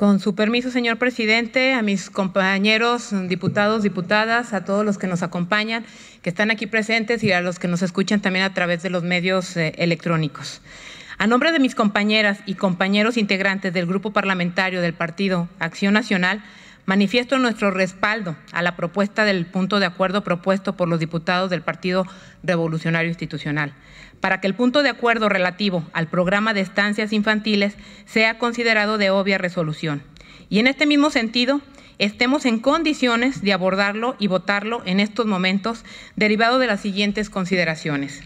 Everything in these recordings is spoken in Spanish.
Con su permiso, señor presidente, a mis compañeros diputados, diputadas, a todos los que nos acompañan, que están aquí presentes y a los que nos escuchan también a través de los medios eh, electrónicos. A nombre de mis compañeras y compañeros integrantes del Grupo Parlamentario del Partido Acción Nacional, Manifiesto nuestro respaldo a la propuesta del punto de acuerdo propuesto por los diputados del Partido Revolucionario Institucional para que el punto de acuerdo relativo al programa de estancias infantiles sea considerado de obvia resolución. Y en este mismo sentido, estemos en condiciones de abordarlo y votarlo en estos momentos, derivado de las siguientes consideraciones.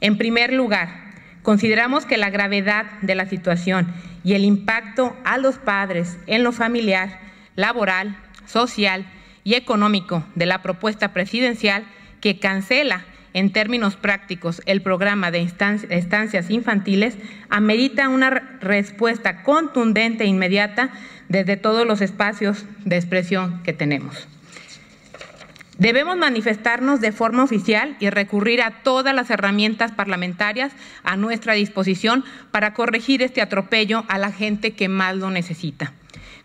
En primer lugar, consideramos que la gravedad de la situación y el impacto a los padres en lo familiar laboral, social y económico de la propuesta presidencial que cancela en términos prácticos el programa de estancias infantiles amerita una respuesta contundente e inmediata desde todos los espacios de expresión que tenemos. Debemos manifestarnos de forma oficial y recurrir a todas las herramientas parlamentarias a nuestra disposición para corregir este atropello a la gente que más lo necesita.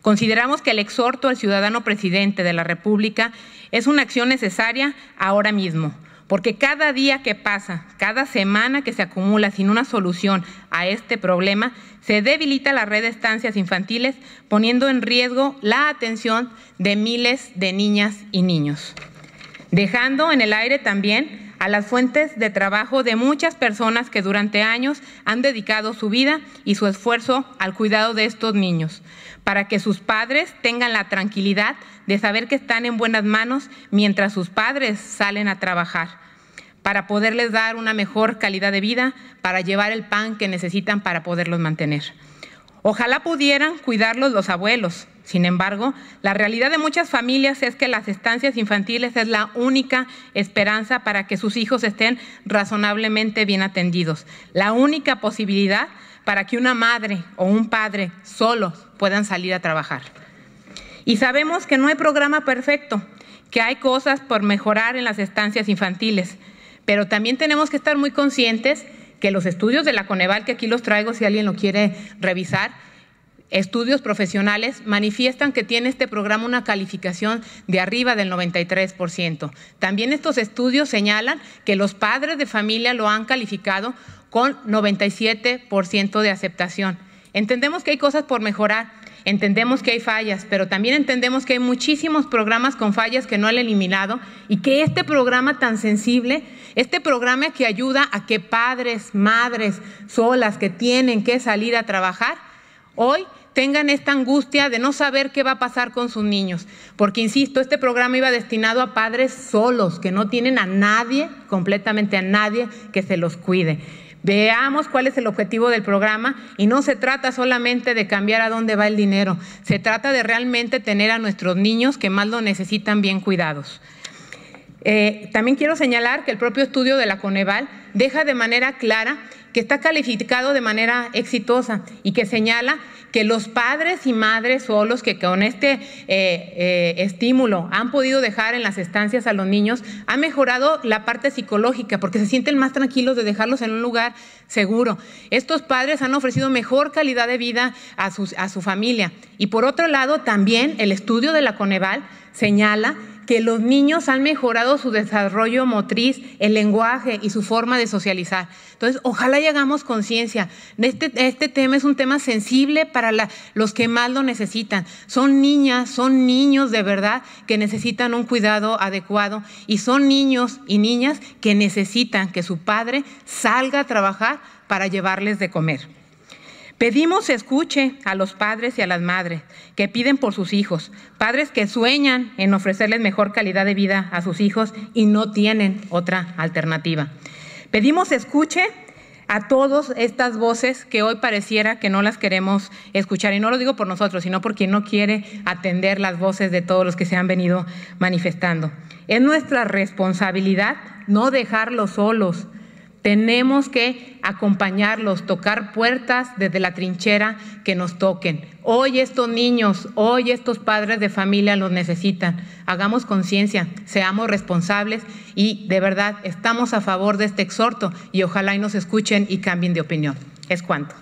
Consideramos que el exhorto al ciudadano presidente de la República es una acción necesaria ahora mismo, porque cada día que pasa, cada semana que se acumula sin una solución a este problema, se debilita la red de estancias infantiles, poniendo en riesgo la atención de miles de niñas y niños. Dejando en el aire también a las fuentes de trabajo de muchas personas que durante años han dedicado su vida y su esfuerzo al cuidado de estos niños, para que sus padres tengan la tranquilidad de saber que están en buenas manos mientras sus padres salen a trabajar, para poderles dar una mejor calidad de vida, para llevar el pan que necesitan para poderlos mantener. Ojalá pudieran cuidarlos los abuelos, sin embargo, la realidad de muchas familias es que las estancias infantiles es la única esperanza para que sus hijos estén razonablemente bien atendidos, la única posibilidad para que una madre o un padre solos puedan salir a trabajar. Y sabemos que no hay programa perfecto, que hay cosas por mejorar en las estancias infantiles, pero también tenemos que estar muy conscientes que los estudios de la Coneval, que aquí los traigo si alguien lo quiere revisar, estudios profesionales manifiestan que tiene este programa una calificación de arriba del 93%. También estos estudios señalan que los padres de familia lo han calificado con 97% de aceptación. Entendemos que hay cosas por mejorar, entendemos que hay fallas, pero también entendemos que hay muchísimos programas con fallas que no han eliminado y que este programa tan sensible, este programa que ayuda a que padres, madres solas que tienen que salir a trabajar, hoy tengan esta angustia de no saber qué va a pasar con sus niños. Porque, insisto, este programa iba destinado a padres solos, que no tienen a nadie, completamente a nadie, que se los cuide. Veamos cuál es el objetivo del programa y no se trata solamente de cambiar a dónde va el dinero, se trata de realmente tener a nuestros niños que más lo necesitan bien cuidados. Eh, también quiero señalar que el propio estudio de la Coneval deja de manera clara que está calificado de manera exitosa y que señala que los padres y madres solos que con este eh, eh, estímulo han podido dejar en las estancias a los niños, ha mejorado la parte psicológica porque se sienten más tranquilos de dejarlos en un lugar seguro. Estos padres han ofrecido mejor calidad de vida a, a su familia. Y por otro lado, también el estudio de la Coneval señala que los niños han mejorado su desarrollo motriz, el lenguaje y su forma de socializar. Entonces, ojalá llegamos hagamos conciencia. Este, este, tema es un tema sensible para los que más lo necesitan. Son niñas, son niños de verdad que necesitan un cuidado adecuado y son niños y niñas que necesitan que su padre salga a trabajar para llevarles de comer. Pedimos escuche a los padres y a las madres que piden por sus hijos, padres que sueñan en ofrecerles mejor calidad de vida a sus hijos y no tienen otra alternativa. Pedimos escuche a todas estas voces que hoy pareciera que no las queremos escuchar. Y no lo digo por nosotros, sino porque no quiere atender las voces de todos los que se han venido manifestando. Es nuestra responsabilidad no dejarlos solos, tenemos que acompañarlos, tocar puertas desde la trinchera que nos toquen. Hoy estos niños, hoy estos padres de familia los necesitan. Hagamos conciencia, seamos responsables y de verdad estamos a favor de este exhorto y ojalá y nos escuchen y cambien de opinión. Es cuanto.